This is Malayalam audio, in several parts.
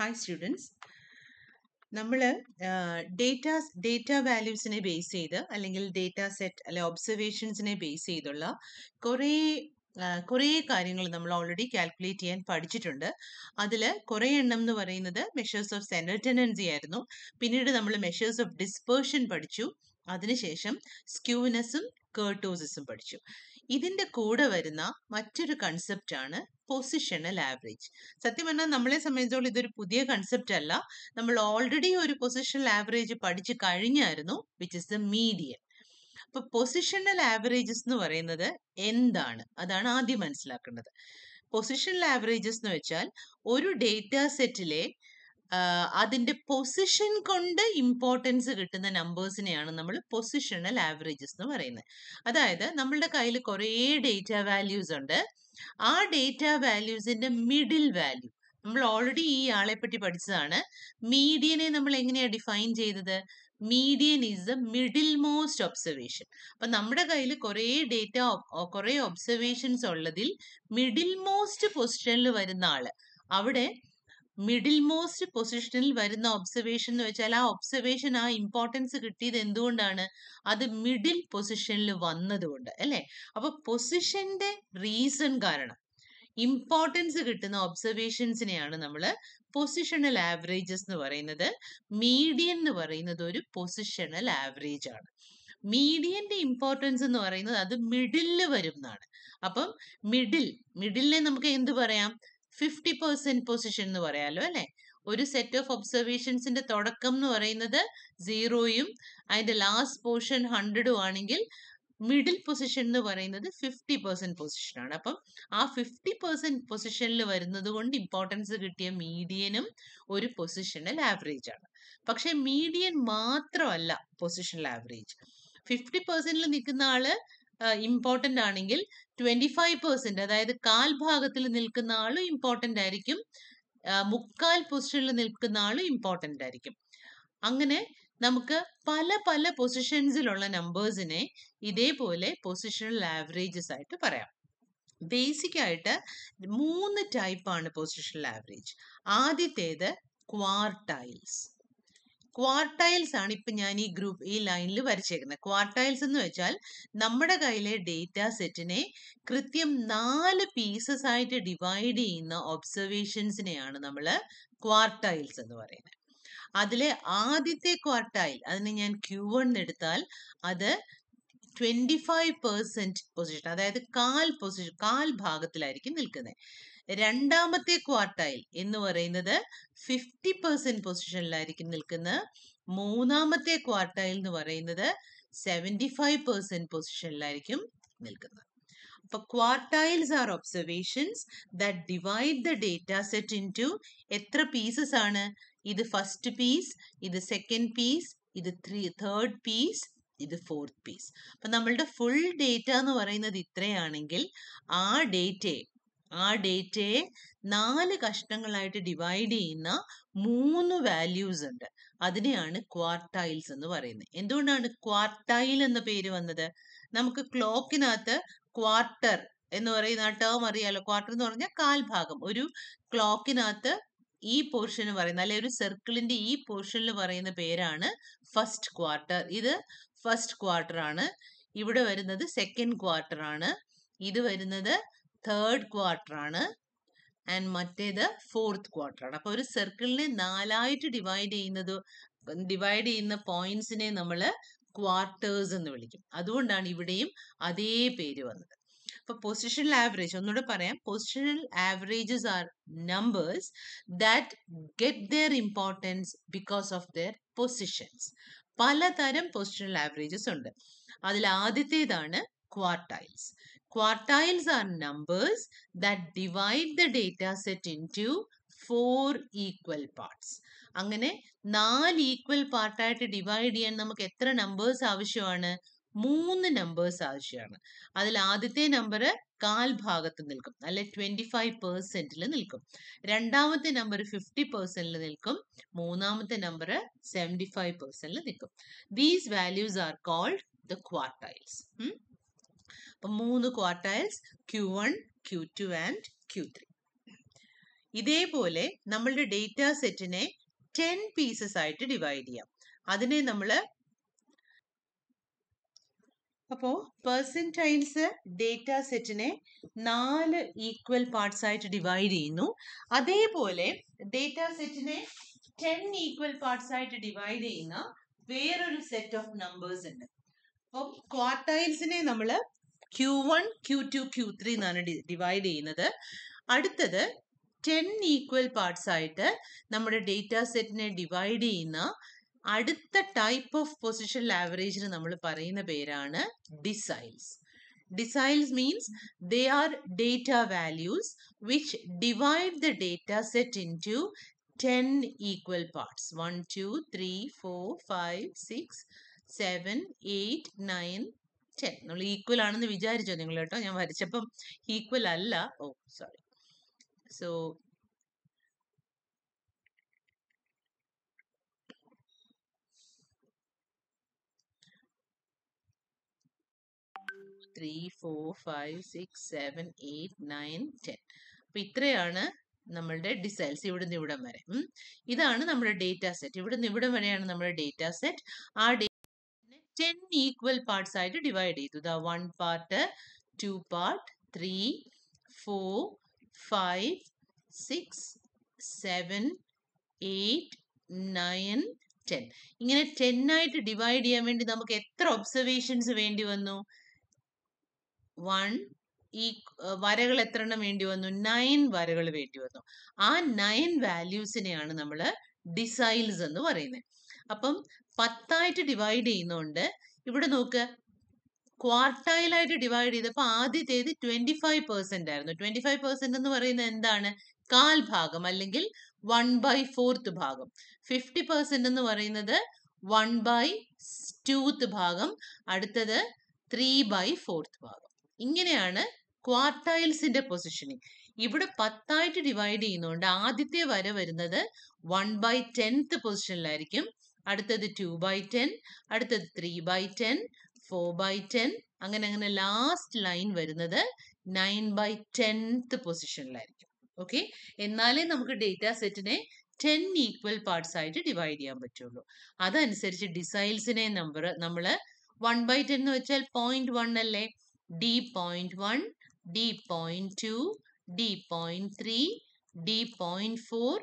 ഹായ് സ്റ്റുഡൻസ് നമ്മൾ ഡേറ്റ ഡേറ്റ വാല്യൂസിനെ ബേസ് ചെയ്ത് അല്ലെങ്കിൽ ഡേറ്റ സെറ്റ് അല്ലെ ഒബ്സർവേഷൻസിനെ ബേസ് ചെയ്തുള്ള കുറേ കുറേ കാര്യങ്ങൾ നമ്മൾ ഓൾറെഡി കാൽക്കുലേറ്റ് ചെയ്യാൻ പഠിച്ചിട്ടുണ്ട് അതിൽ കുറേ എണ്ണം എന്ന് പറയുന്നത് മെഷേഴ്സ് ഓഫ് സെൻട്രൽ ടെൻഡൻസി ആയിരുന്നു പിന്നീട് നമ്മൾ മെഷേഴ്സ് ഓഫ് ഡിസ്പേർഷൻ പഠിച്ചു അതിനുശേഷം സ്ക്യൂനെസ്സും കേർട്ടോസിസും പഠിച്ചു ഇതിന്റെ കൂടെ വരുന്ന മറ്റൊരു കൺസെപ്റ്റ് ആണ് പൊസിഷണൽ ആവറേജ് സത്യം പറഞ്ഞാൽ നമ്മളെ സംബന്ധിച്ചോളം ഇതൊരു പുതിയ കൺസെപ്റ്റ് അല്ല നമ്മൾ ഓൾറെഡി ഒരു പൊസിഷണൽ ആവറേജ് പഠിച്ചു കഴിഞ്ഞായിരുന്നു വിച്ച് ഇസ് ദ മീഡിയൻ അപ്പൊ പൊസിഷണൽ ആവറേജസ് എന്ന് പറയുന്നത് എന്താണ് അതാണ് ആദ്യം മനസ്സിലാക്കേണ്ടത് പൊസിഷണൽ ആവറേജസ് എന്ന് വെച്ചാൽ ഒരു ഡേറ്റ സെറ്റിലെ അതിന്റെ പൊസിഷൻ കൊണ്ട് ഇമ്പോർട്ടൻസ് കിട്ടുന്ന നമ്പേഴ്സിനെയാണ് നമ്മൾ പൊസിഷണൽ ആവറേജസ് എന്ന് പറയുന്നത് അതായത് നമ്മളുടെ കയ്യിൽ കുറേ ഡേറ്റ വാല്യൂസ് ഉണ്ട് ആ ഡേറ്റ വാല്യൂസിന്റെ മിഡിൽ വാല്യൂ നമ്മൾ ഓൾറെഡി ഈ ആളെ പറ്റി പഠിച്ചതാണ് മീഡിയനെ നമ്മൾ എങ്ങനെയാണ് ഡിഫൈൻ ചെയ്തത് median is the middle most observation അപ്പൊ നമ്മുടെ കയ്യിൽ കുറേ ഡേറ്റ കുറേ ഒബ്സർവേഷൻസ് ഉള്ളതിൽ മിഡിൽ മോസ്റ്റ് പൊസിഷനിൽ വരുന്ന ആള് അവിടെ മിഡിൽ മോസ്റ്റ് പൊസിഷനിൽ വരുന്ന ഒബ്സർവേഷൻ എന്ന് വെച്ചാൽ ആ ഒബ്സർവേഷൻ ആ ഇമ്പോർട്ടൻസ് കിട്ടിയത് എന്തുകൊണ്ടാണ് അത് മിഡിൽ പൊസിഷനിൽ വന്നതുകൊണ്ട് അല്ലേ അപ്പൊ പൊസിഷന്റെ റീസൺ കാരണം ഇമ്പോർട്ടൻസ് കിട്ടുന്ന ഒബ്സർവേഷൻസിനെയാണ് നമ്മൾ പൊസിഷണൽ ആവറേജസ് എന്ന് പറയുന്നത് മീഡിയൻ എന്ന് പറയുന്നത് ഒരു പൊസിഷണൽ ആവറേജ് ആണ് മീഡിയന്റെ ഇമ്പോർട്ടൻസ് എന്ന് പറയുന്നത് അത് മിഡിലിൽ വരുന്നതാണ് അപ്പം മിഡിൽ മിഡിലിനെ നമുക്ക് എന്ത് പറയാം ഫിഫ്റ്റി പെർസെന്റ് പൊസിഷൻ എന്ന് പറയാമല്ലോ അല്ലേ ഒരു സെറ്റ് ഓഫ് ഒബ്സർവേഷൻസിന്റെ തുടക്കം എന്ന് പറയുന്നത് സീറോയും അതിന്റെ ലാസ്റ്റ് പോർഷൻ ഹൺഡ്രഡും ആണെങ്കിൽ മിഡിൽ പൊസിഷൻ എന്ന് പറയുന്നത് ഫിഫ്റ്റി പൊസിഷൻ പൊസിഷനാണ് അപ്പം ആ ഫിഫ്റ്റി പെർസെന്റ് പൊസിഷനിൽ വരുന്നത് കൊണ്ട് ഇമ്പോർട്ടൻസ് കിട്ടിയ മീഡിയനും ഒരു പൊസിഷണൽ ആവറേജ് ആണ് പക്ഷെ മീഡിയൻ മാത്രമല്ല പൊസിഷണൽ ആവറേജ് ഫിഫ്റ്റി പെർസെന്റിൽ നിൽക്കുന്ന ആള് ഇമ്പോർട്ടൻ്റ് ആണെങ്കിൽ ട്വന്റി ഫൈവ് പെർസെൻറ്റ് അതായത് കാൽ ഭാഗത്തിൽ നിൽക്കുന്ന ആളും ഇമ്പോർട്ടൻ്റ് ആയിരിക്കും മുക്കാൽ പൊസിഷനിൽ നിൽക്കുന്ന ആളും ഇമ്പോർട്ടൻ്റ് ആയിരിക്കും അങ്ങനെ നമുക്ക് പല പല പൊസിഷൻസിലുള്ള നമ്പേഴ്സിനെ ഇതേപോലെ പൊസിഷണൽ ആവറേജസ് ആയിട്ട് പറയാം ബേസിക് ആയിട്ട് മൂന്ന് ടൈപ്പാണ് പൊസിഷണൽ ആവറേജ് ആദ്യത്തേത് ക്വാർട്ടൈൽസ് ക്വാർട്ടൈൽസ് ആണ് ഇപ്പം ഞാൻ ഈ ഗ്രൂപ്പ് ഈ ലൈനിൽ വരച്ചേക്കുന്നത് ക്വാർട്ടൈൽസ് എന്ന് വെച്ചാൽ നമ്മുടെ കയ്യിലെ ഡേറ്റ സെറ്റിനെ കൃത്യം നാല് പീസസ് ആയിട്ട് ഡിവൈഡ് ചെയ്യുന്ന ഒബ്സർവേഷൻസിനെയാണ് നമ്മൾ ക്വാർട്ടൈൽസ് എന്ന് പറയുന്നത് അതിലെ ആദ്യത്തെ ക്വാർട്ടൈൽ അതിനെ ഞാൻ ക്യൂ വൺ എടുത്താൽ അത് ട്വൻറ്റി ഫൈവ് പെർസെൻറ്റ് പൊസിഷൻ അതായത് കാൽ പൊസിഷൻ കാൽ ഭാഗത്തിലായിരിക്കും നിൽക്കുന്നത് രണ്ടാമത്തെ ക്വാർട്ടൈൽ എന്ന് പറയുന്നത് ഫിഫ്റ്റി പെർസെന്റ് പൊസിഷനിലായിരിക്കും നിൽക്കുന്നത് മൂന്നാമത്തെ ക്വാർട്ടൈൽ എന്ന് പറയുന്നത് സെവൻറ്റി ഫൈവ് പെർസെന്റ് പൊസിഷനിലായിരിക്കും നിൽക്കുന്നത് അപ്പോൾ quartiles are observations that divide the data set into എത്ര പീസസ് ആണ് ഇത് ഫസ്റ്റ് പീസ് ഇത് സെക്കൻഡ് പീസ് ഇത് ത്രീ തേർഡ് പീസ് ഇത് ഫോർത്ത് പീസ് അപ്പൊ നമ്മളുടെ ഫുൾ ഡേറ്റ എന്ന് പറയുന്നത് ഇത്രയാണെങ്കിൽ ആ ഡേറ്റയെ ആ ഡേറ്റയെ നാല് കഷ്ണങ്ങളായിട്ട് ഡിവൈഡ് ചെയ്യുന്ന മൂന്ന് വാല്യൂസ് ഉണ്ട് അതിനെയാണ് ക്വാർട്ടൈൽസ് എന്ന് പറയുന്നത് എന്തുകൊണ്ടാണ് ക്വാർട്ടൈൽ എന്ന പേര് വന്നത് നമുക്ക് ക്ലോക്കിനകത്ത് ക്വാർട്ടർ എന്ന് പറയുന്ന ആ ടേം അറിയാലോ ക്വാർട്ടർ എന്ന് പറഞ്ഞാൽ കാൽഭാഗം ഒരു ക്ലോക്കിനകത്ത് ഈ പോർഷൻ പറയുന്ന അല്ലെ ഒരു സർക്കിളിന്റെ ഈ പോർഷനിൽ പറയുന്ന പേരാണ് ഫസ്റ്റ് ക്വാർട്ടർ ഇത് ഫസ്റ്റ് ക്വാർട്ടർ ആണ് ഇവിടെ വരുന്നത് സെക്കൻഡ് ക്വാർട്ടർ ആണ് ഇത് വരുന്നത് തേർഡ് ക്വാർട്ടർ ആണ് ആൻഡ് മറ്റേത് ഫോർത്ത് ക്വാർട്ടർ ആണ് അപ്പൊ ഒരു സർക്കിളിനെ നാലായിട്ട് ഡിവൈഡ് ചെയ്യുന്നത് ഡിവൈഡ് ചെയ്യുന്ന പോയിന്റ്സിനെ നമ്മൾ ക്വാർട്ടേഴ്സ് എന്ന് വിളിക്കും അതുകൊണ്ടാണ് ഇവിടെയും അതേ പേര് വന്നത് അപ്പൊ പൊസിഷണൽ ആവറേജ് ഒന്നുകൂടെ പറയാം positional averages are numbers that get their importance because of their positions പലതരം പൊസിഷണൽ ആവറേജസ് ഉണ്ട് അതിൽ ആദ്യത്തേതാണ് quartiles Quartiles are numbers that divide the data set into four equal parts അങ്ങനെ നാല് ഈക്വൽ പാർട്ടായിട്ട് ഡിവൈഡ് ചെയ്യാൻ നമുക്ക് എത്ര നമ്പേഴ്സ് ആവശ്യമാണ് മൂന്ന് നമ്പേഴ്സ് ആവശ്യമാണ് അതിൽ ആദ്യത്തെ നമ്പർ കാൽ ഭാഗത്ത് നിൽക്കും അല്ലെ ട്വന്റി ഫൈവ് പെർസെന്റിൽ നിൽക്കും രണ്ടാമത്തെ നമ്പർ ഫിഫ്റ്റി പെർസെന്റിൽ നിൽക്കും മൂന്നാമത്തെ നമ്പർ സെവൻറ്റി ഫൈവ് പെർസെന്റിൽ നിൽക്കും these values are called the quartiles അപ്പം മൂന്ന് quartiles Q one Q two and Q three ഇതേപോലെ നമ്മളുടെ ഡേറ്റ സെറ്റിനെ ടെൻ പീസസ് ആയിട്ട് ഡിവൈഡ് ചെയ്യാം അതിനെ നമ്മൾ അപ്പോ പെർസെൻറ്റൈൽസ് ഡേറ്റ സെറ്റിനെ നാല് ഈക്വൽ പാർട്സ് ആയിട്ട് ഡിവൈഡ് ചെയ്യുന്നു അതേപോലെ ഡേറ്റ സെറ്റിനെ ടെൻ ഈക്വൽ പാർട്സ് ആയിട്ട് ഡിവൈഡ് ചെയ്യുന്ന വേറൊരു സെറ്റ് ഓഫ് നമ്പേഴ്സ് ഉണ്ട് അപ്പം ക്വാർട്ടൈൽസിനെ നമ്മൾ Q one Q two Q three എന്നാണ് ഡിവൈഡ് ചെയ്യുന്നത് അടുത്തത് ടെൻ ഈക്വൽ പാർട്സ് ആയിട്ട് നമ്മുടെ ഡേറ്റ സെറ്റിനെ ഡിവൈഡ് ചെയ്യുന്ന അടുത്ത ടൈപ്പ് ഓഫ് പൊസിഷൻ ആവറേജിന് നമ്മൾ പറയുന്ന പേരാണ് ഡിസൈൽസ് deciles means they are data values which divide the data set into 10 equal parts 1 2 3 4 5 6 7 8 9 ചേ നമ്മൾ ഈക്വൽ ആണെന്ന് വിചാരിച്ചോ നിങ്ങൾ കേട്ടോ ഞാൻ വരച്ചപ്പം ഈക്വൽ അല്ല oh sorry so three four five six seven eight nine ten അപ്പൊ ഇത്രയാണ് നമ്മളുടെ ഡിസൈൽസ് ഇവിടുന്ന് ഇവിടം വരെ ഇതാണ് നമ്മുടെ ഡേറ്റ സെറ്റ് ഇവിടുന്ന് ഇവിടം വരെയാണ് നമ്മുടെ ഡേറ്റ സെറ്റ് ആ ടെൻ ഈക്വൽ പാർട്സ് ആയിട്ട് ഡിവൈഡ് ചെയ്തു the one part two part three four five six seven eight nine ten ഇങ്ങനെ ടെൻ ആയിട്ട് ഡിവൈഡ് ചെയ്യാൻ വേണ്ടി നമുക്ക് എത്ര ഒബ്സർവേഷൻസ് വേണ്ടി വന്നു വൺ ഈ വരകൾ എത്ര എണ്ണം വേണ്ടി വന്നു നയൻ വരകൾ വേണ്ടി വന്നു ആ നയൻ വാല്യൂസിനെയാണ് നമ്മൾ ഡിസൈൽസ് എന്ന് പറയുന്നത് അപ്പം പത്തായിട്ട് ഡിവൈഡ് ചെയ്യുന്നുണ്ട് ഇവിടെ നോക്ക് ക്വാർട്ടൈലായിട്ട് ഡിവൈഡ് ചെയ്തപ്പോൾ ആദ്യത്തേത് ട്വന്റി ഫൈവ് പെർസെന്റ് ആയിരുന്നു ട്വന്റി ഫൈവ് പെർസെന്റ് എന്ന് പറയുന്നത് എന്താണ് കാൽ ഭാഗം അല്ലെങ്കിൽ വൺ ബൈ ഫോർത്ത് ഭാഗം ഫിഫ്റ്റി പെർസെന്റ് എന്ന് പറയുന്നത് വൺ ബൈ ടൂത്ത് ഭാഗം അടുത്തത് ത്രീ ബൈ ഫോർത്ത് ഭാഗം ഇങ്ങനെയാണ് ക്വാർട്ടൈൽസിന്റെ പൊസിഷനിങ് ഇവിടെ പത്തായിട്ട് ഡിവൈഡ് ചെയ്യുന്നുണ്ട് ആദ്യത്തെ വര വരുന്നത് വൺ ബൈ ടെൻത്ത് പൊസിഷനിലായിരിക്കും അടുത്തത് ടു ബൈ ടെൻ അടുത്തത് three by ten four by ten അങ്ങനെ അങ്ങനെ ലാസ്റ്റ് ലൈൻ വരുന്നത് നയൻ ബൈ ടെൻത്ത് പൊസിഷനിലായിരിക്കും ഓക്കെ എന്നാലേ നമുക്ക് ഡേറ്റ സെറ്റിനെ ടെൻ ഈക്വൽ പാർട്സ് ആയിട്ട് ഡിവൈഡ് ചെയ്യാൻ പറ്റുള്ളൂ അതനുസരിച്ച് ഡിസൈൽസിനെ നമ്പർ നമ്മൾ വൺ ബൈ ടെൻ എന്ന് വെച്ചാൽ പോയിന്റ് വൺ അല്ലേ D point one D point two D point three D point four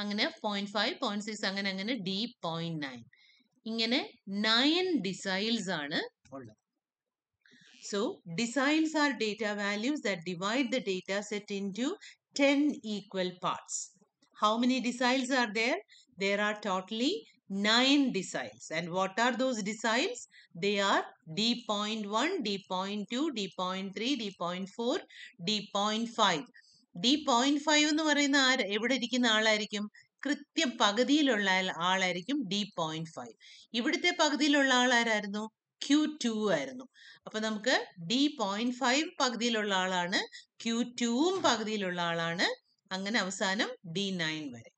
അങ്ങനെ പോയിന്റ് ഫൈവ് പോയിന്റ് സിക്സ് അങ്ങനെ അങ്ങനെ ഡി പോയിന്റ് നയൻ ഇങ്ങനെ നയൻ ഡിസൈൽസ് ആണ് ഉള്ളത് so deciles are data values that divide the data set into ten equal parts how many deciles are there there are totally nine deciles and what are those deciles they are D point one D point two D point three D point four D point five D point five എന്ന് പറയുന്ന ആര് എവിടെ ഇരിക്കുന്ന ആളായിരിക്കും കൃത്യം പകുതിയിലുള്ള ആളായിരിക്കും ഡി പോയിന്റ് ഫൈവ് ഇവിടുത്തെ പകുതിയിലുള്ള ആളാരായിരുന്നു ക്യൂ ടു ആയിരുന്നു അപ്പൊ നമുക്ക് ഡി പോയിന്റ് ഫൈവ് പകുതിയിലുള്ള ആളാണ് ക്യൂ ടുവും പകുതിയിലുള്ള ആളാണ് അങ്ങനെ അവസാനം ഡി നയൻ വരെ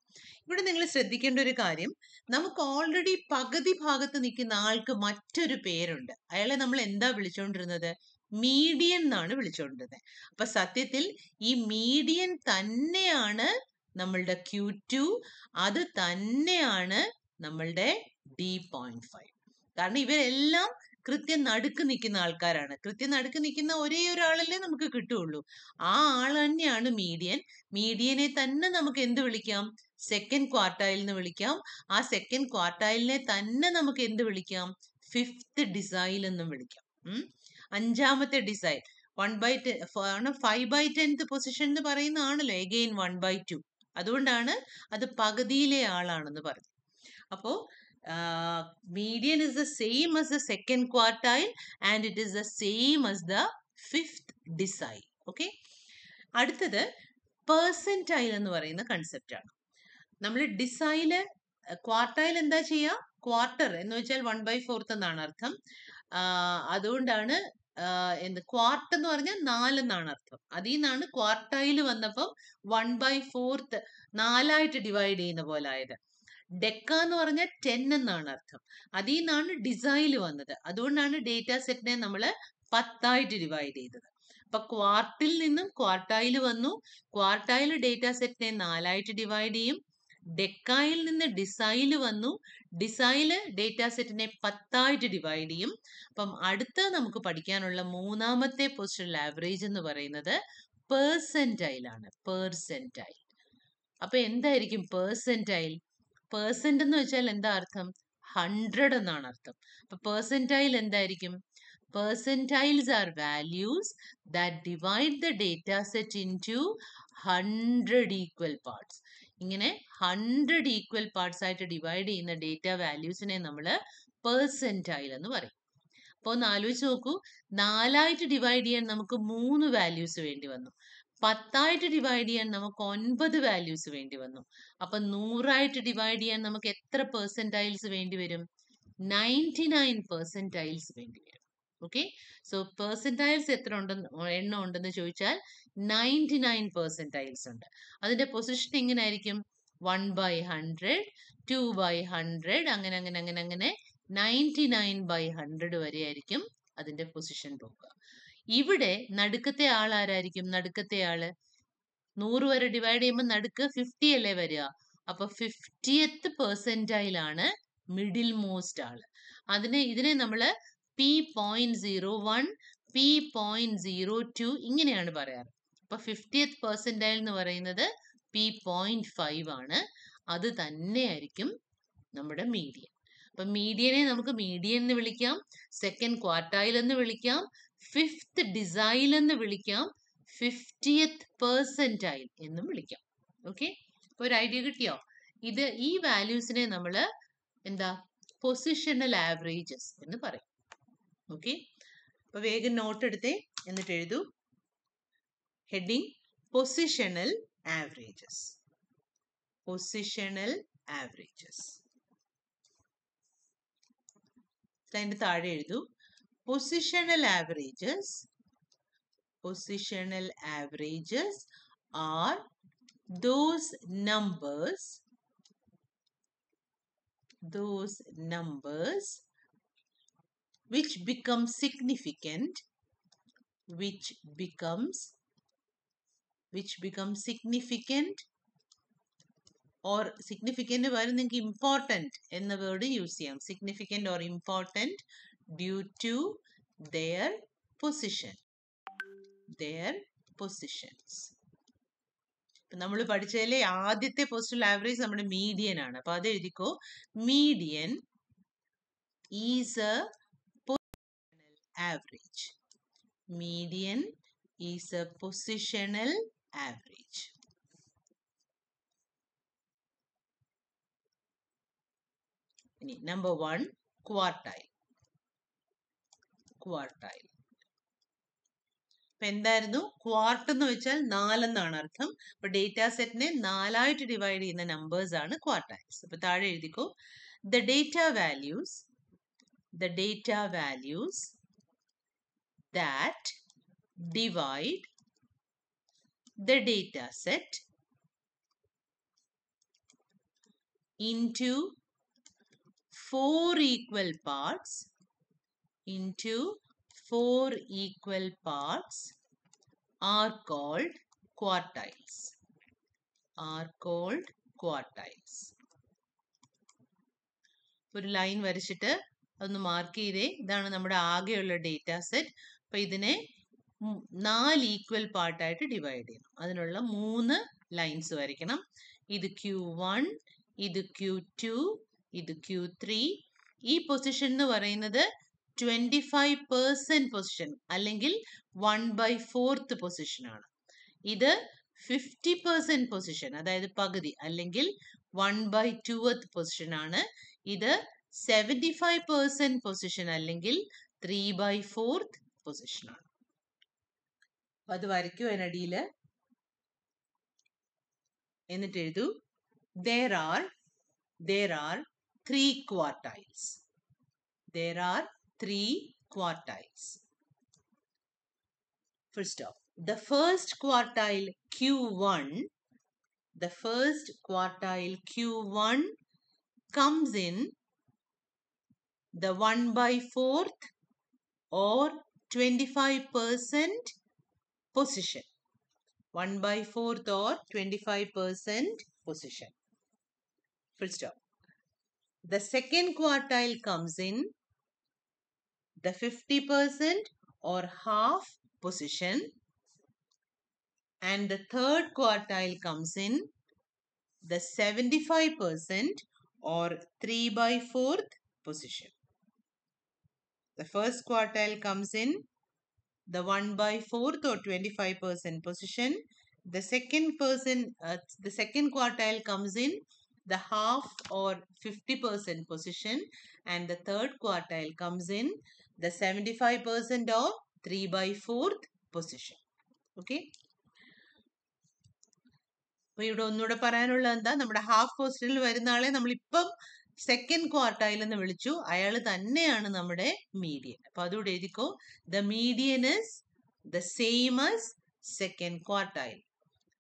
ഇവിടെ നിങ്ങൾ ശ്രദ്ധിക്കേണ്ട ഒരു കാര്യം നമുക്ക് ഓൾറെഡി പകുതി ഭാഗത്ത് നിൽക്കുന്ന ആൾക്ക് മറ്റൊരു പേരുണ്ട് അയാളെ നമ്മൾ എന്താ വിളിച്ചുകൊണ്ടിരുന്നത് മീഡിയൻ എന്നാണ് വിളിച്ചുകൊണ്ടിരുന്നത് അപ്പൊ സത്യത്തിൽ ഈ മീഡിയൻ തന്നെയാണ് നമ്മളുടെ ക്യൂ ടു അത് തന്നെയാണ് നമ്മളുടെ ഡി പോയിന്റ് ഫൈവ് കാരണം ഇവരെല്ലാം കൃത്യം നടുക്ക് നിൽക്കുന്ന ആൾക്കാരാണ് കൃത്യം നടുക്ക് നിൽക്കുന്ന ഒരേ ഒരാളല്ലേ നമുക്ക് കിട്ടുകയുള്ളൂ ആ ആൾ തന്നെയാണ് മീഡിയൻ മീഡിയനെ തന്നെ നമുക്ക് എന്ത് വിളിക്കാം സെക്കൻഡ് ക്വാർട്ടൈൽ എന്ന് വിളിക്കാം ആ സെക്കൻഡ് ക്വാർട്ടൈലിനെ തന്നെ നമുക്ക് എന്ത് വിളിക്കാം ഫിഫ്ത്ത് ഡിസൈൽ എന്നും വിളിക്കാം അഞ്ചാമത്തെ ഡിസൈൻ വൺ ബൈ ടെൻ ആണ് ഫൈവ് ബൈ ടെൻത്ത് പൊസിഷൻ എന്ന് പറയുന്നതാണല്ലോ എഗെയിൻ വൺ ബൈ ടു അതുകൊണ്ടാണ് അത് പകുതിയിലെ ആളാണെന്ന് പറഞ്ഞു അപ്പോ median is the same as the second quartile and it is the same as the fifth decile. Okay. അടുത്തത് പേഴ്സൻറ്റൈൽ എന്ന് പറയുന്ന കൺസെപ്റ്റ് ആണ് നമ്മൾ ഡിസൈല് ക്വാർട്ടൈൽ എന്താ ചെയ്യുക ക്വാർട്ടർ എന്ന് വെച്ചാൽ വൺ ബൈ ഫോർത്ത് എന്നാണ് അർത്ഥം അതുകൊണ്ടാണ് എന്ത് ക്വാർട്ട് എന്ന് പറഞ്ഞാൽ നാലെന്നാണ് അർത്ഥം അതിൽ നിന്നാണ് ക്വാർട്ടൈൽ വന്നപ്പം വൺ ബൈ ഫോർത്ത് നാലായിട്ട് ഡിവൈഡ് ചെയ്യുന്ന പോലെ ആയത് ഡെക്ക എന്ന് പറഞ്ഞാൽ ടെൻ എന്നാണ് അർത്ഥം അതിൽ നിന്നാണ് ഡിസൈൽ വന്നത് അതുകൊണ്ടാണ് ഡേറ്റ സെറ്റിനെ നമ്മൾ പത്തായിട്ട് ഡിവൈഡ് ചെയ്തത് അപ്പൊ ക്വാർട്ടിൽ നിന്നും ക്വാർട്ടൈൽ വന്നു ക്വാർട്ടൈൽ ഡേറ്റ സെറ്റിനെ നാലായിട്ട് ഡിവൈഡ് ചെയ്യും ഡെക്കായിൽ നിന്ന് ഡിസൈൽ വന്നു ഡിസൈൽ ഡേറ്റ സെറ്റിനെ പത്തായിട്ട് ഡിവൈഡ് ചെയ്യും അപ്പം അടുത്ത നമുക്ക് പഠിക്കാനുള്ള മൂന്നാമത്തെ പൊസിഷണൽ ആവറേജ് എന്ന് പറയുന്നത് പേഴ്സൻറ്റൈലാണ് പേഴ്സൻറ്റൈൽ അപ്പൊ എന്തായിരിക്കും പേഴ്സൻറ്റൈൽ പേഴ്സൻ്റ് എന്ന് വെച്ചാൽ എന്താ അർത്ഥം ഹൺഡ്രഡ് എന്നാണ് അർത്ഥം അപ്പൊ പേഴ്സൻറ്റൈൽ എന്തായിരിക്കും are values that divide the data set into 100 equal parts ഇങ്ങനെ ഹൺഡ്രഡ് ഈക്വൽ പാർട്സ് ആയിട്ട് ഡിവൈഡ് ചെയ്യുന്ന ഡേറ്റ വാല്യൂസിനെ നമ്മൾ പേഴ്സെൻറ്റൈൽ എന്ന് പറയും അപ്പോൾ ഒന്ന് ആലോചിച്ച് നോക്കൂ നാലായിട്ട് ഡിവൈഡ് ചെയ്യാൻ നമുക്ക് മൂന്ന് വാല്യൂസ് വേണ്ടി വന്നു പത്തായിട്ട് ഡിവൈഡ് ചെയ്യാൻ നമുക്ക് ഒൻപത് വാല്യൂസ് വേണ്ടി വന്നു അപ്പൊ നൂറായിട്ട് ഡിവൈഡ് ചെയ്യാൻ നമുക്ക് എത്ര പെർസെൻറ്റൈൽസ് വേണ്ടി വരും നയൻറ്റി നയൻ പെർസെൻറ്റൈൽസ് വേണ്ടി വരും ഓക്കെ സോ പെർസെൻറ്റൈൽസ് എത്ര ഉണ്ടെന്ന് എണ്ണം ഉണ്ടെന്ന് ചോദിച്ചാൽ നയൻറ്റി നയൻ പെർസെൻറ്റൈൽസ് ഉണ്ട് അതിൻ്റെ പൊസിഷൻ എങ്ങനെയായിരിക്കും one by hundred two by hundred അങ്ങനെ അങ്ങനെ അങ്ങനെ അങ്ങനെ നയൻറ്റി നയൻ ബൈ ഹൺഡ്രഡ് വരെ ആയിരിക്കും അതിൻ്റെ പൊസിഷൻ പോവുക ഇവിടെ നടുക്കത്തെ ആൾ ആരായിരിക്കും നടുക്കത്തെ ആള് നൂറ് വരെ ഡിവൈഡ് ചെയ്യുമ്പോൾ നടുക്ക് ഫിഫ്റ്റി അല്ലേ വരിക അപ്പൊ ഫിഫ്റ്റിയത്ത് പെർസെൻറ്റൈലാണ് മിഡിൽ മോസ്റ്റ് ആള് അതിനെ ഇതിനെ നമ്മൾ P point zero one P point zero two ഇങ്ങനെയാണ് പറയാറ് അപ്പോൾ ഫിഫ്റ്റിയത് പെർസെൻറ്റൈൽ എന്ന് പറയുന്നത് പി പോയിന്റ് ഫൈവ് ആണ് അത് തന്നെയായിരിക്കും നമ്മുടെ മീഡിയൻ അപ്പൊ മീഡിയനെ നമുക്ക് മീഡിയൻ എന്ന് വിളിക്കാം സെക്കൻഡ് ക്വാർട്ടൈൽ എന്ന് വിളിക്കാം ഫിഫ്ത്ത് ഡിസൈൽ എന്ന് വിളിക്കാം ഫിഫ്റ്റിയത്ത് പേഴ്സൻറ്റൈൽ എന്നും വിളിക്കാം ഓക്കെ ഒരു ഐഡിയ കിട്ടിയോ ഇത് ഈ വാല്യൂസിനെ നമ്മൾ എന്താ പൊസിഷണൽ ആവറേജസ് എന്ന് പറയും ഓക്കെ അപ്പോൾ വേഗം നോട്ട് എടുത്തേ എന്നിട്ട് എഴുതൂ heading positional averages positional averages അതിൻ്റെ താഴെ എഴുതൂ positional averages positional averages are those numbers those numbers which becomes significant which becomes which becomes significant or significant പകരം നിങ്ങൾക്ക് ഇമ്പോർട്ടൻറ്റ് എന്ന വേർഡ് യൂസ് ചെയ്യാം significant or important due to their position their positions നമ്മൾ പഠിച്ചതിലെ ആദ്യത്തെ പോസ്റ്റൽ ആവറേജ് നമ്മുടെ മീഡിയൻ ആണ് അപ്പോൾ അത് എഴുതിക്കോ median is a average. Median is a positional average. Number one, quartile. Quartile. ഇപ്പം എന്തായിരുന്നു ക്വാർട്ട് എന്ന് വെച്ചാൽ നാലെന്നാണ് അർത്ഥം അപ്പോൾ ഡേറ്റാ സെറ്റിനെ നാലായിട്ട് ഡിവൈഡ് ചെയ്യുന്ന നമ്പേഴ്സ് ആണ് ക്വാർട്ടൈൽസ് അപ്പോൾ താഴെ എഴുതിക്കോ the data values the data values that divide the data set into four equal parts into four equal parts are called quartiles are called quartiles ഒരു ലൈൻ വരച്ചിട്ട് അതൊന്ന് മാർക്ക് ചെയ്തേ ഇതാണ് നമ്മുടെ ആകെയുള്ള ഡേറ്റ സെറ്റ് അപ്പം ഇതിനെ നാല് ഈക്വൽ പാർട്ടായിട്ട് ഡിവൈഡ് ചെയ്യണം അതിനുള്ള മൂന്ന് ലൈൻസ് വരയ്ക്കണം ഇത് ക്യൂ വൺ ഇത് ക്യൂ ടു ഇത് ക്യൂ ത്രീ ഈ പൊസിഷൻ എന്ന് പറയുന്നത് ട്വൻറ്റി ഫൈവ് പേഴ്സെൻറ്റ് പൊസിഷൻ അല്ലെങ്കിൽ വൺ ബൈ ഫോർത്ത് പൊസിഷനാണ് ഇത് ഫിഫ്റ്റി പെർസെൻറ്റ് പൊസിഷൻ അതായത് പകുതി അല്ലെങ്കിൽ വൺ ബൈ ടുവത്ത് പൊസിഷനാണ് ഇത് സെവൻറ്റി ഫൈവ് പെർസെൻറ്റ് പൊസിഷൻ അല്ലെങ്കിൽ ത്രീ ബൈ ഫോർത്ത് പൊസിഷനാണ് അപ്പം അത് വരയ്ക്കൂ അതിനടിയിൽ എന്നിട്ട് എഴുതൂ there are there are three quartiles there are three quartiles first off the first quartile q1 the first quartile q1 comes in the 1 by 4th or 25% position. 1 by 4th or 25% position. Full stop. The second quartile comes in the 50% or half position and the third quartile comes in the 75% or 3 by 4th position. The first quartile comes in the 1 by 4th or 25% position. The second person, uh, the second quartile comes in the half or 50% position and the third quartile comes in the 75% or 3 by 4th position. Okay. അപ്പൊ ഇവിടെ ഒന്നുകൂടെ പറയാനുള്ളത് എന്താ നമ്മുടെ ഹാഫ് പോസ്റ്റിൽ വരുന്ന ആളെ നമ്മളിപ്പം സെക്കൻഡ് ക്വാർട്ടൈൽ എന്ന് വിളിച്ചു അയാൾ തന്നെയാണ് നമ്മുടെ മീഡിയൻ അപ്പൊ അതുകൂടെ എഴുതിക്കോ the median is the same as second quartile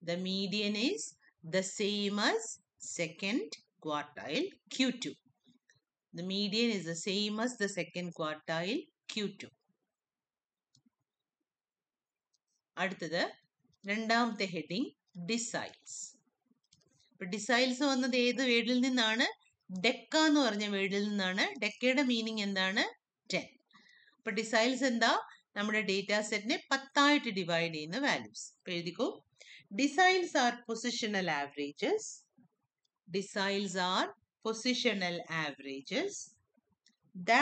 the median is the same as second quartile Q two the median is the same as the second quartile Q two അടുത്തത് രണ്ടാമത്തെ ഹെഡിങ് ഡിസൈൽസ് ഡിസൈൽസ് വന്നത് ഏത് വേഡിൽ നിന്നാണ് ഡെക്ക എന്ന് പറഞ്ഞ വേർഡിൽ നിന്നാണ് ഡെക്കയുടെ മീനിങ് എന്താണ് ടെൻ അപ്പോൾ ഡിസൈൽസ് എന്താ നമ്മുടെ ഡേറ്റ സെറ്റിനെ പത്തായിട്ട് ഡിവൈഡ് ചെയ്യുന്ന വാല്യൂസ് എഴുതിക്കോ deciles are positional averages deciles are positional averages the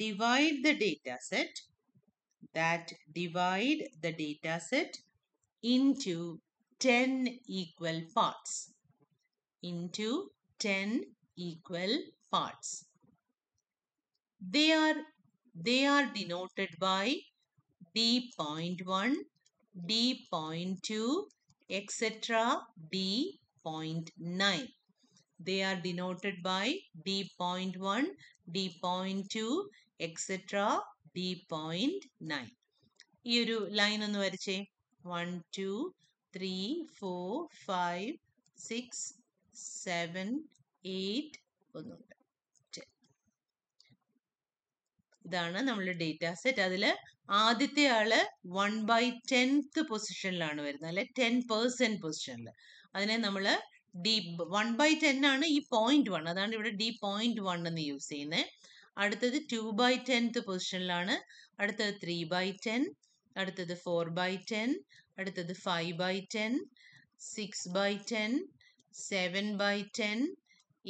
data set that divide the data set into ten 10 parts into 10 equal parts. They are, they are denoted by D.1, D.2, etc. D.9. They are denoted by D.1, D.2, etc. D.9. ഈ line on the വരച്ചേ one two three four five six eight ഒന്നുണ്ട് ഇതാണ് നമ്മളുടെ ഡേറ്റ സെറ്റ് അതിൽ ആദ്യത്തെ ആള് വൺ ബൈ ടെൻത്ത് പൊസിഷനിലാണ് വരുന്നത് അല്ലെ ടെൻ പേഴ്സെൻറ്റ് പൊസിഷനിൽ അതിനെ നമ്മൾ ഡി വൺ ബൈ ടെൻ ആണ് ഈ പോയിന്റ് വൺ അതാണ് ഇവിടെ ഡി പോയിന്റ് വൺ എന്ന് യൂസ് ചെയ്യുന്നത് അടുത്തത് ടു ബൈ ടെൻത്ത് പൊസിഷനിലാണ് അടുത്തത് ത്രീ ബൈ ടെൻ അടുത്തത് ഫോർ ബൈ ടെൻ അടുത്തത് five by ten six by ten seven by ten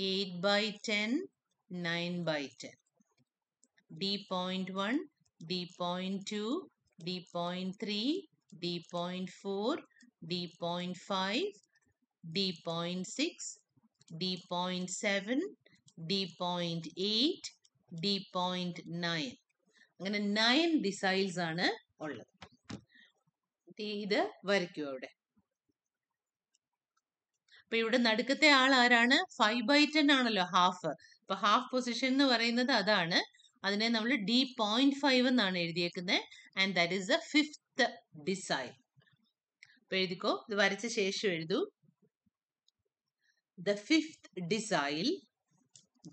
8 by 10, 9 by 10. D point 1, D point 2, D point 3, D point 4, D point 5, D point 6, D point 7, D point 8, D point 9. Nine deciles are all. This is the അപ്പൊ ഇവിടെ നടുക്കത്തെ ആൾ ആരാണ് ഫൈവ് ബൈ ടെൻ ആണല്ലോ ഹാഫ് അപ്പൊ ഹാഫ് പൊസിഷൻ എന്ന് പറയുന്നത് അതാണ് അതിനെ നമ്മൾ ഡി പോയിന്റ് ഫൈവ് എന്നാണ് എഴുതിയേക്കുന്നത് and that is the fifth decile അപ്പൊ എഴുതിക്കോ ഇത് വരച്ച ശേഷം എഴുതൂ the fifth decile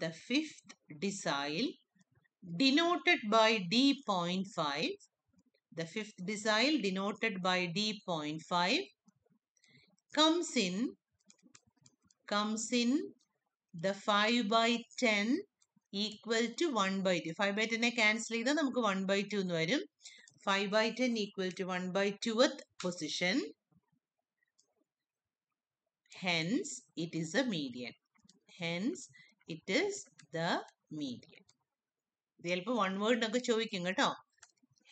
the fifth decile denoted by D.5. The fifth decile denoted by D.5 comes in comes in the 5 by 10 equal to one by two five by ടെന്നെ ക്യാൻസൽ ചെയ്താൽ നമുക്ക് വൺ ബൈ ടു എന്ന് വരും five by ten equal to one by twoth position hence it is a median hence it is the median ഇത് ചിലപ്പോൾ വൺ വേർഡിനൊക്കെ ചോദിക്കും കേട്ടോ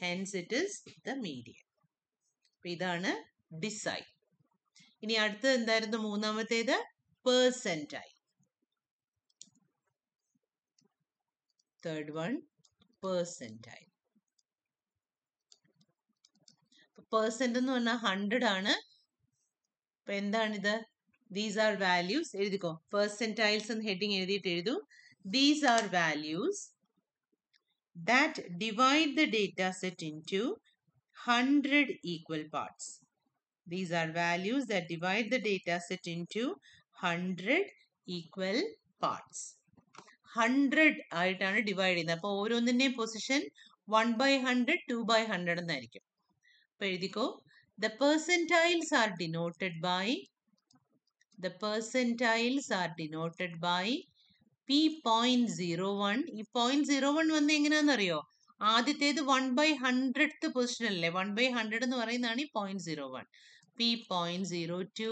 hence it is the median അപ്പം ഇതാണ് ഡിസൈഡ് ഇനി അടുത്തത് എന്തായിരുന്നു മൂന്നാമത്തേത് percentile. Third one, percentile. Percent എന്ന് പറഞ്ഞാൽ ഹൺഡ്രഡ് ആണ് അപ്പൊ എന്താണിത് ദീസ് ആർ വാല്യൂസ് എഴുതിക്കോ പെർസെൻറ്റൈൽസ് എന്ന് ഹെഡിങ് എഴുതിയിട്ട് എഴുതൂ these are values that divide the data set into hundred equal parts these are values that divide the data set into hundred equal parts hundred ആയിട്ടാണ് ഡിവൈഡ് ചെയ്യുന്നത് അപ്പോൾ ഓരോന്നിൻ്റെയും position one by hundred two by hundred എന്നായിരിക്കും അപ്പോൾ എഴുതിക്കോ the percentiles are denoted by the percentiles are denoted by P point zero one ഈ പോയിന്റ് സീറോ വൺ വന്ന് എങ്ങനെയാണെന്നറിയോ ആദ്യത്തേത് വൺ ബൈ ഹൺഡ്രഡ് പൊസിഷൻ അല്ലേ വൺ ബൈ ഹൺഡ്രഡ് എന്ന് പറയുന്നതാണ് ഈ point zero one P point zero two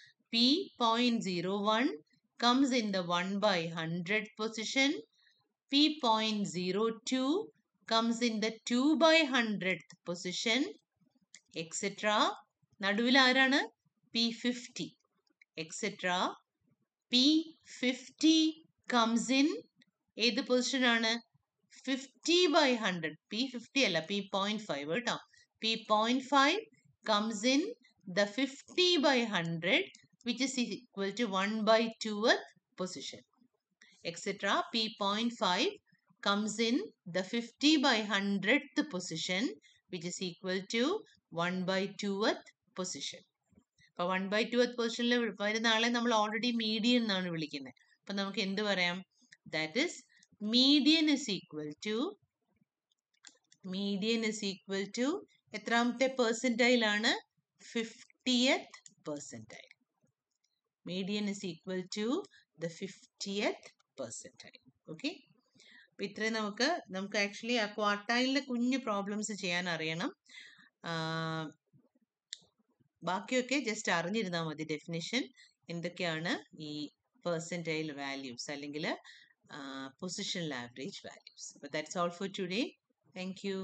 P.01 comes in the 1 by 100 position. P.02 comes in the 2 by 100th position, etc. Naduvila arana P50, etc. P50 comes in, edu position arana 50 by 100, P50 yalla, P.5 vata. P.5 comes in the 50 by 100 which is equal to 1 by 2th position, etc. P.5 comes in the 50 by 100th position, which is equal to 1 by 2th position അപ്പോൾ വൺ ബൈ ടുവത്ത് പൊസിഷനിൽ വരുന്ന ആളെ നമ്മൾ ഓൾറെഡി മീഡിയൻ എന്നാണ് വിളിക്കുന്നത് അപ്പം നമുക്ക് എന്ത് പറയാം that is median is equal to median is equal to എത്രാമത്തെ പെർസെൻറ്റൈലാണ് fiftieth percentile median is equal to the fiftieth percentile okay അപ്പം ഇത്രയും നമുക്ക് നമുക്ക് ആക്ച്വലി ആ ക്വാർട്ടൈലിലെ കുഞ്ഞ് പ്രോബ്ലംസ് ചെയ്യാൻ അറിയണം ബാക്കിയൊക്കെ ജസ്റ്റ് അറിഞ്ഞിരുന്നാൽ മതി ഡെഫിനിഷൻ എന്തൊക്കെയാണ് ഈ പെർസെൻറ്റൈൽ വാല്യൂസ് അല്ലെങ്കിൽ പൊസിഷണൽ ആവറേജ് വാല്യൂസ് അപ്പോൾ that's all for today thank U